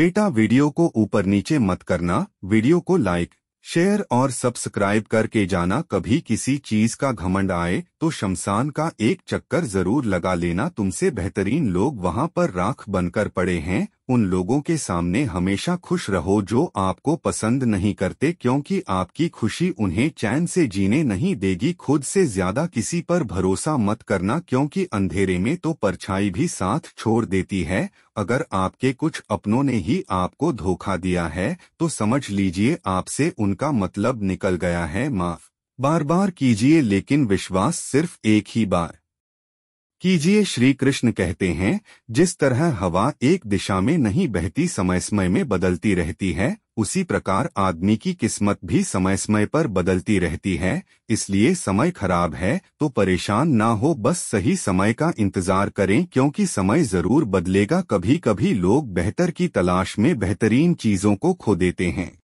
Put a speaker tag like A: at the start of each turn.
A: बेटा वीडियो को ऊपर नीचे मत करना वीडियो को लाइक शेयर और सब्सक्राइब करके जाना कभी किसी चीज का घमंड आए तो शमशान का एक चक्कर जरूर लगा लेना तुमसे बेहतरीन लोग वहां पर राख बनकर पड़े हैं उन लोगों के सामने हमेशा खुश रहो जो आपको पसंद नहीं करते क्योंकि आपकी खुशी उन्हें चैन से जीने नहीं देगी खुद से ज्यादा किसी पर भरोसा मत करना क्योंकि अंधेरे में तो परछाई भी साथ छोड़ देती है अगर आपके कुछ अपनों ने ही आपको धोखा दिया है तो समझ लीजिए आपसे उनका मतलब निकल गया है माफ बार बार कीजिए लेकिन विश्वास सिर्फ एक ही बार कीजिए श्री कृष्ण कहते हैं जिस तरह हवा एक दिशा में नहीं बहती समय समय में बदलती रहती है उसी प्रकार आदमी की किस्मत भी समय समय पर बदलती रहती है इसलिए समय खराब है तो परेशान ना हो बस सही समय का इंतजार करें क्योंकि समय जरूर बदलेगा कभी कभी लोग बेहतर की तलाश में बेहतरीन चीजों को खो देते हैं